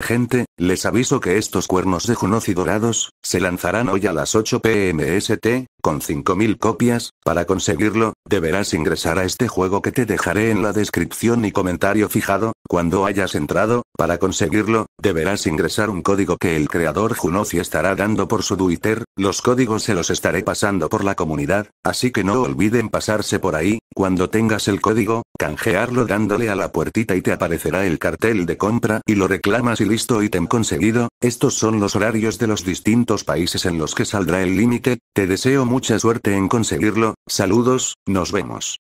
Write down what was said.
Gente, les aviso que estos cuernos de y dorados, se lanzarán hoy a las 8 pm EST con 5000 copias, para conseguirlo, Deberás ingresar a este juego que te dejaré en la descripción y comentario fijado, cuando hayas entrado, para conseguirlo, deberás ingresar un código que el creador Junoci estará dando por su Twitter, los códigos se los estaré pasando por la comunidad, así que no olviden pasarse por ahí, cuando tengas el código, canjearlo dándole a la puertita y te aparecerá el cartel de compra y lo reclamas y listo ítem conseguido, estos son los horarios de los distintos países en los que saldrá el límite, te deseo mucha suerte en conseguirlo, saludos, nos vemos.